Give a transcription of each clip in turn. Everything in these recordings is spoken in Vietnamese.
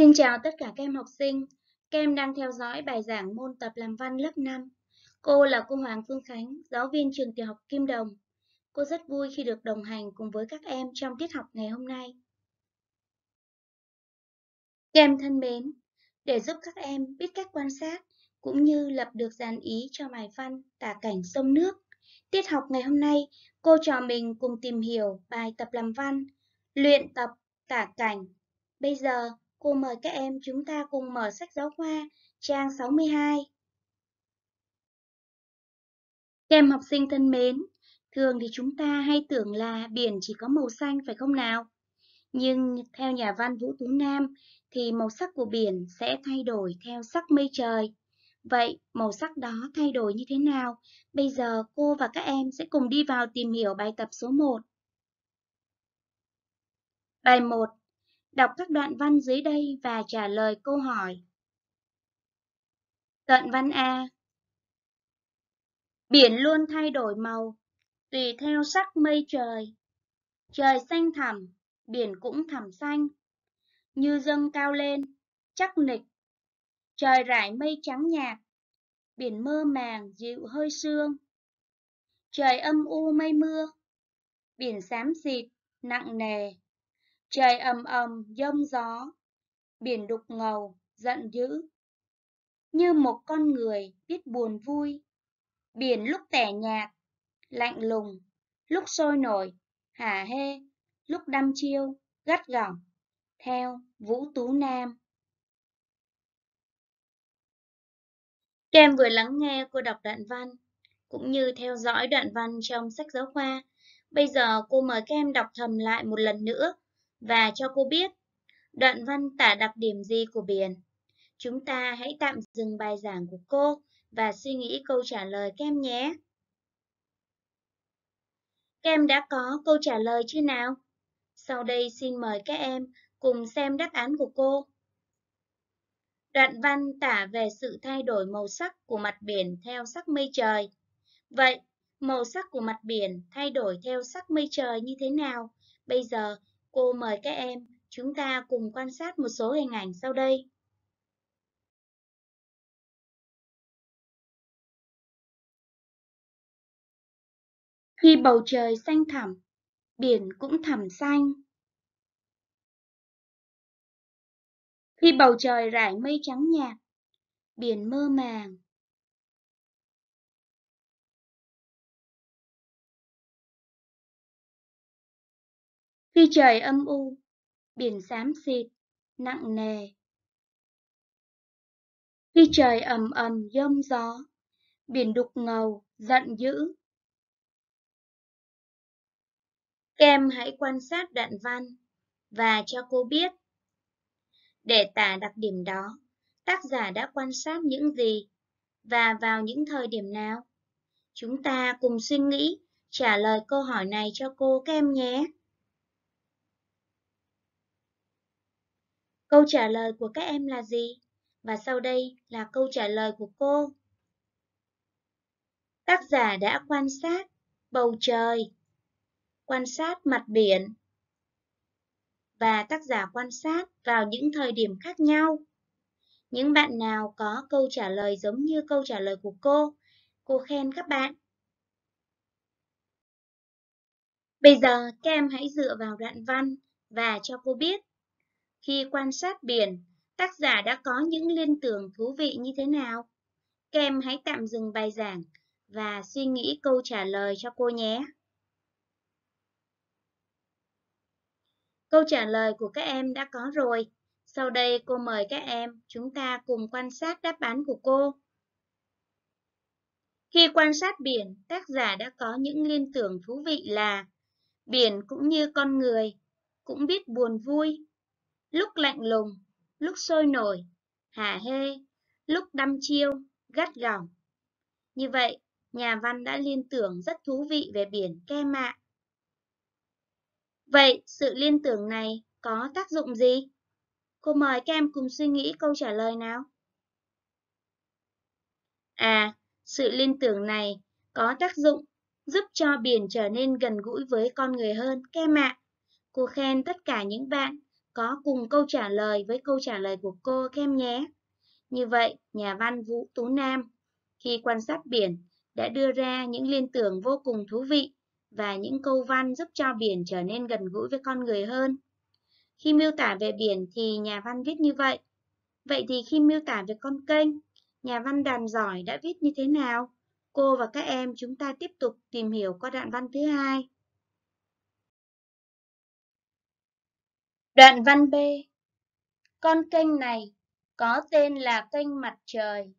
Xin chào tất cả các em học sinh. Các em đang theo dõi bài giảng môn tập làm văn lớp 5. Cô là cô Hoàng Phương Khánh, giáo viên trường tiểu học Kim Đồng. Cô rất vui khi được đồng hành cùng với các em trong tiết học ngày hôm nay. Các em thân mến, để giúp các em biết cách quan sát cũng như lập được dàn ý cho bài văn tả cảnh sông nước, tiết học ngày hôm nay cô trò mình cùng tìm hiểu bài tập làm văn, luyện tập tả cảnh. Bây giờ, Cô mời các em chúng ta cùng mở sách giáo khoa trang 62. Các em học sinh thân mến, thường thì chúng ta hay tưởng là biển chỉ có màu xanh phải không nào? Nhưng theo nhà văn Vũ Tú Nam thì màu sắc của biển sẽ thay đổi theo sắc mây trời. Vậy màu sắc đó thay đổi như thế nào? Bây giờ cô và các em sẽ cùng đi vào tìm hiểu bài tập số 1. Bài 1. Đọc các đoạn văn dưới đây và trả lời câu hỏi. Đoạn văn A Biển luôn thay đổi màu, tùy theo sắc mây trời. Trời xanh thẳm, biển cũng thẳm xanh. Như dâng cao lên, chắc nịch. Trời rải mây trắng nhạt, biển mơ màng dịu hơi sương. Trời âm u mây mưa, biển xám xịt, nặng nề, Trời ầm ầm giông gió, biển đục ngầu, giận dữ. Như một con người biết buồn vui, biển lúc tẻ nhạt, lạnh lùng, lúc sôi nổi, hà hê, lúc đăm chiêu, gắt gỏng. Theo Vũ Tú Nam Kem vừa lắng nghe cô đọc đoạn văn, cũng như theo dõi đoạn văn trong sách giáo khoa. Bây giờ cô mời kem đọc thầm lại một lần nữa và cho cô biết đoạn văn tả đặc điểm gì của biển. Chúng ta hãy tạm dừng bài giảng của cô và suy nghĩ câu trả lời kem nhé. kem đã có câu trả lời chưa nào? Sau đây xin mời các em cùng xem đáp án của cô. Đoạn văn tả về sự thay đổi màu sắc của mặt biển theo sắc mây trời. Vậy, màu sắc của mặt biển thay đổi theo sắc mây trời như thế nào? Bây giờ, Cô mời các em, chúng ta cùng quan sát một số hình ảnh sau đây. Khi bầu trời xanh thẳm, biển cũng thẳm xanh. Khi bầu trời rải mây trắng nhạt, biển mơ màng. Khi trời âm u, biển xám xịt, nặng nề. Khi trời ầm ầm dông gió, biển đục ngầu, giận dữ. Kem hãy quan sát đoạn văn và cho cô biết. Để tả đặc điểm đó, tác giả đã quan sát những gì và vào những thời điểm nào? Chúng ta cùng suy nghĩ trả lời câu hỏi này cho cô Kem nhé. Câu trả lời của các em là gì? Và sau đây là câu trả lời của cô. Tác giả đã quan sát bầu trời, quan sát mặt biển và tác giả quan sát vào những thời điểm khác nhau. Những bạn nào có câu trả lời giống như câu trả lời của cô, cô khen các bạn. Bây giờ các em hãy dựa vào đoạn văn và cho cô biết khi quan sát biển, tác giả đã có những liên tưởng thú vị như thế nào? Các em hãy tạm dừng bài giảng và suy nghĩ câu trả lời cho cô nhé. Câu trả lời của các em đã có rồi. Sau đây cô mời các em chúng ta cùng quan sát đáp án của cô. Khi quan sát biển, tác giả đã có những liên tưởng thú vị là Biển cũng như con người, cũng biết buồn vui, lúc lạnh lùng, lúc sôi nổi, hà hê, lúc đăm chiêu, gắt gỏng. Như vậy, nhà văn đã liên tưởng rất thú vị về biển ke mạ. Vậy, sự liên tưởng này có tác dụng gì? Cô mời các em cùng suy nghĩ câu trả lời nào. À, sự liên tưởng này có tác dụng giúp cho biển trở nên gần gũi với con người hơn, các em ạ. Cô khen tất cả những bạn có cùng câu trả lời với câu trả lời của cô các nhé. Như vậy, nhà văn Vũ Tú Nam khi quan sát biển đã đưa ra những liên tưởng vô cùng thú vị và những câu văn giúp cho biển trở nên gần gũi với con người hơn. Khi miêu tả về biển thì nhà văn viết như vậy. Vậy thì khi miêu tả về con kênh, nhà văn đàn giỏi đã viết như thế nào? Cô và các em chúng ta tiếp tục tìm hiểu qua đoạn văn thứ hai. Đoạn văn B Con kênh này có tên là kênh mặt trời.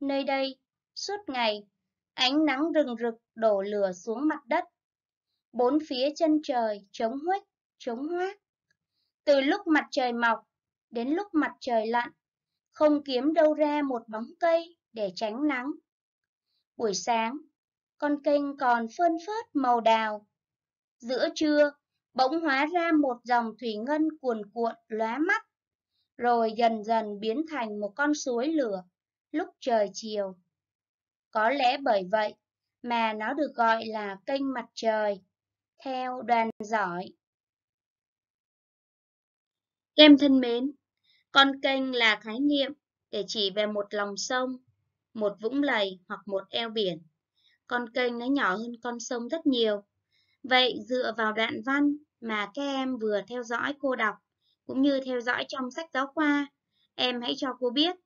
Nơi đây, suốt ngày, ánh nắng rừng rực đổ lửa xuống mặt đất. Bốn phía chân trời trống huếch, trống hoác. Từ lúc mặt trời mọc đến lúc mặt trời lặn, không kiếm đâu ra một bóng cây để tránh nắng. Buổi sáng, con kênh còn phơn phớt màu đào. Giữa trưa, bỗng hóa ra một dòng thủy ngân cuồn cuộn lóa mắt, rồi dần dần biến thành một con suối lửa lúc trời chiều. Có lẽ bởi vậy mà nó được gọi là kênh mặt trời, theo đoàn giỏi. Em thân mến, con kênh là khái niệm để chỉ về một lòng sông, một vũng lầy hoặc một eo biển. Con kênh nó nhỏ hơn con sông rất nhiều. Vậy dựa vào đoạn văn, mà các em vừa theo dõi cô đọc cũng như theo dõi trong sách giáo khoa. Em hãy cho cô biết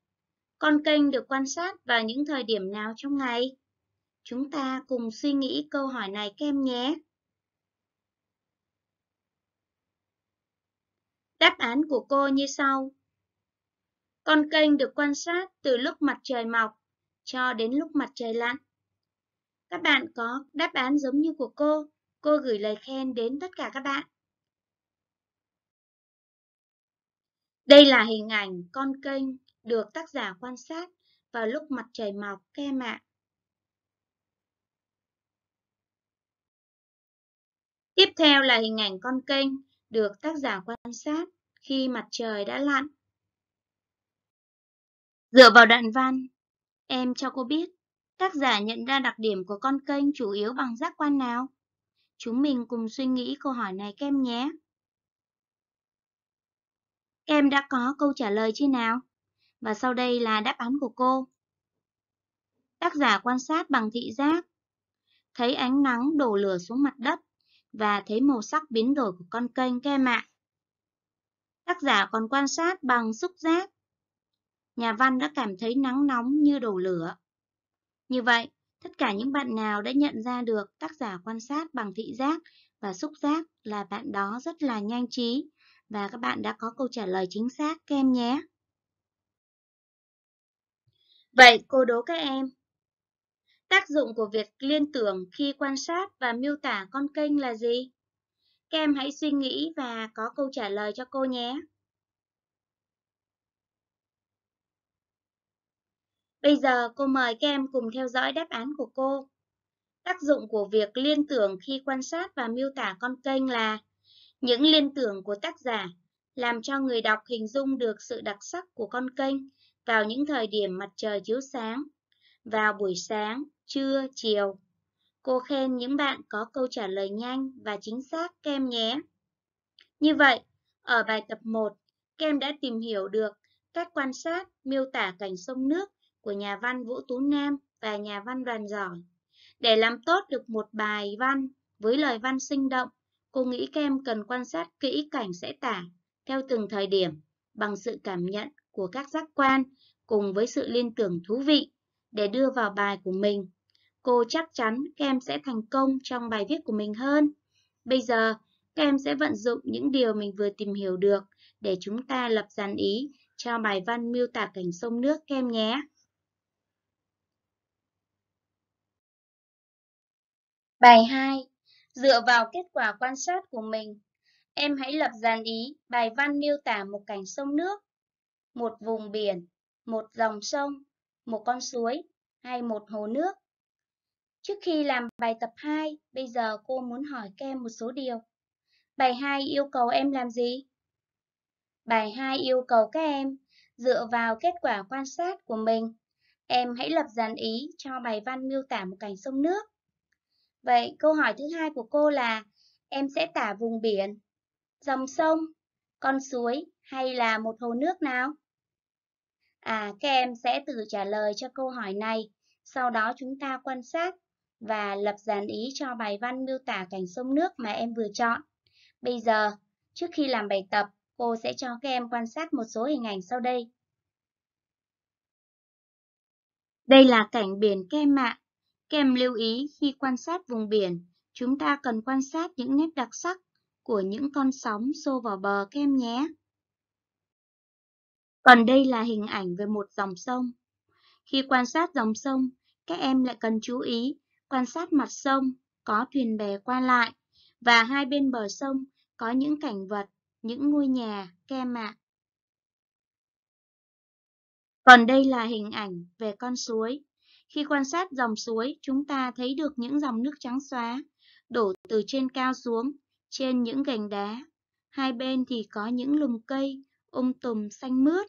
con kênh được quan sát vào những thời điểm nào trong ngày. Chúng ta cùng suy nghĩ câu hỏi này các em nhé. Đáp án của cô như sau. Con kênh được quan sát từ lúc mặt trời mọc cho đến lúc mặt trời lặn. Các bạn có đáp án giống như của cô Cô gửi lời khen đến tất cả các bạn. Đây là hình ảnh con kênh được tác giả quan sát vào lúc mặt trời mọc các em ạ. Tiếp theo là hình ảnh con kênh được tác giả quan sát khi mặt trời đã lặn. Dựa vào đoạn văn, em cho cô biết tác giả nhận ra đặc điểm của con kênh chủ yếu bằng giác quan nào? Chúng mình cùng suy nghĩ câu hỏi này kem nhé. Các em đã có câu trả lời chưa nào? Và sau đây là đáp án của cô. Tác giả quan sát bằng thị giác, thấy ánh nắng đổ lửa xuống mặt đất và thấy màu sắc biến đổi của con kênh các em ạ. Tác giả còn quan sát bằng xúc giác. Nhà văn đã cảm thấy nắng nóng như đổ lửa. Như vậy, Tất cả những bạn nào đã nhận ra được tác giả quan sát bằng thị giác và xúc giác là bạn đó rất là nhanh trí và các bạn đã có câu trả lời chính xác kem nhé. Vậy cô đố các em. Tác dụng của việc liên tưởng khi quan sát và miêu tả con kênh là gì? Các em hãy suy nghĩ và có câu trả lời cho cô nhé. Bây giờ cô mời các em cùng theo dõi đáp án của cô. Tác dụng của việc liên tưởng khi quan sát và miêu tả con kênh là những liên tưởng của tác giả làm cho người đọc hình dung được sự đặc sắc của con kênh vào những thời điểm mặt trời chiếu sáng, vào buổi sáng, trưa, chiều. Cô khen những bạn có câu trả lời nhanh và chính xác kem nhé. Như vậy, ở bài tập 1, kem đã tìm hiểu được cách quan sát, miêu tả cảnh sông nước của nhà văn Vũ Tú Nam và nhà văn đoàn giỏi. Để làm tốt được một bài văn với lời văn sinh động, cô nghĩ các em cần quan sát kỹ cảnh sẽ tả theo từng thời điểm bằng sự cảm nhận của các giác quan cùng với sự liên tưởng thú vị để đưa vào bài của mình. Cô chắc chắn các em sẽ thành công trong bài viết của mình hơn. Bây giờ, các em sẽ vận dụng những điều mình vừa tìm hiểu được để chúng ta lập dàn ý cho bài văn miêu tả cảnh sông nước các em nhé. Bài 2. Dựa vào kết quả quan sát của mình, em hãy lập dàn ý bài văn miêu tả một cảnh sông nước, một vùng biển, một dòng sông, một con suối hay một hồ nước. Trước khi làm bài tập 2, bây giờ cô muốn hỏi các em một số điều. Bài 2 yêu cầu em làm gì? Bài 2 yêu cầu các em dựa vào kết quả quan sát của mình. Em hãy lập dàn ý cho bài văn miêu tả một cảnh sông nước Vậy câu hỏi thứ hai của cô là em sẽ tả vùng biển, dòng sông, con suối hay là một hồ nước nào? À, các em sẽ tự trả lời cho câu hỏi này, sau đó chúng ta quan sát và lập dàn ý cho bài văn miêu tả cảnh sông nước mà em vừa chọn. Bây giờ, trước khi làm bài tập, cô sẽ cho các em quan sát một số hình ảnh sau đây. Đây là cảnh biển kem em Kèm lưu ý khi quan sát vùng biển, chúng ta cần quan sát những nét đặc sắc của những con sóng xô vào bờ kem nhé. Còn đây là hình ảnh về một dòng sông. Khi quan sát dòng sông, các em lại cần chú ý quan sát mặt sông có thuyền bè qua lại và hai bên bờ sông có những cảnh vật, những ngôi nhà, kem ạ. Còn đây là hình ảnh về con suối. Khi quan sát dòng suối, chúng ta thấy được những dòng nước trắng xóa, đổ từ trên cao xuống, trên những gành đá. Hai bên thì có những lùm cây, um tùm xanh mướt.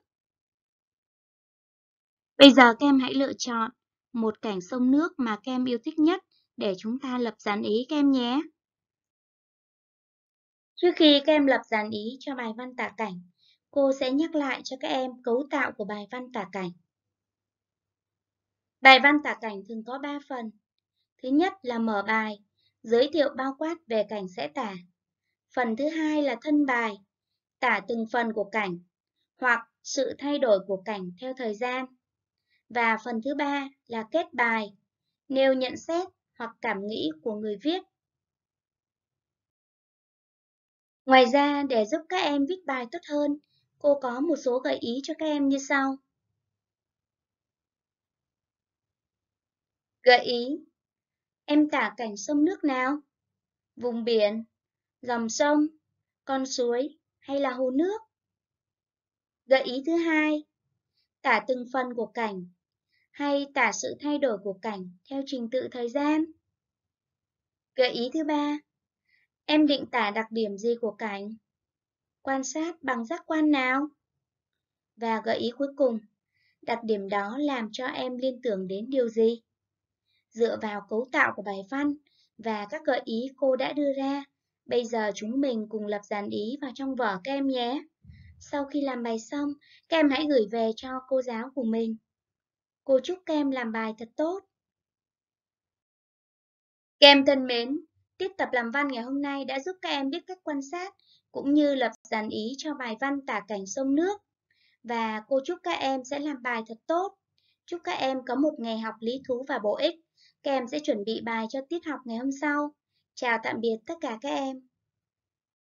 Bây giờ các em hãy lựa chọn một cảnh sông nước mà các em yêu thích nhất để chúng ta lập dàn ý các em nhé. Trước khi các em lập dàn ý cho bài văn tả cảnh, cô sẽ nhắc lại cho các em cấu tạo của bài văn tả cảnh. Bài văn tả cảnh thường có 3 phần. Thứ nhất là mở bài, giới thiệu bao quát về cảnh sẽ tả. Phần thứ hai là thân bài, tả từng phần của cảnh hoặc sự thay đổi của cảnh theo thời gian. Và phần thứ ba là kết bài, nêu nhận xét hoặc cảm nghĩ của người viết. Ngoài ra, để giúp các em viết bài tốt hơn, cô có một số gợi ý cho các em như sau. Gợi ý Em tả cảnh sông nước nào? Vùng biển, dòng sông, con suối hay là hồ nước? Gợi ý thứ hai Tả từng phần của cảnh hay tả sự thay đổi của cảnh theo trình tự thời gian? Gợi ý thứ ba Em định tả đặc điểm gì của cảnh? Quan sát bằng giác quan nào? Và gợi ý cuối cùng, đặc điểm đó làm cho em liên tưởng đến điều gì? dựa vào cấu tạo của bài văn và các gợi ý cô đã đưa ra. Bây giờ chúng mình cùng lập dàn ý vào trong vở các em nhé. Sau khi làm bài xong, các em hãy gửi về cho cô giáo của mình. Cô chúc các em làm bài thật tốt. Các em thân mến, tiết tập làm văn ngày hôm nay đã giúp các em biết cách quan sát cũng như lập dàn ý cho bài văn tả cảnh sông nước. Và cô chúc các em sẽ làm bài thật tốt. Chúc các em có một ngày học lý thú và bổ ích. Các em sẽ chuẩn bị bài cho tiết học ngày hôm sau. Chào tạm biệt tất cả các em.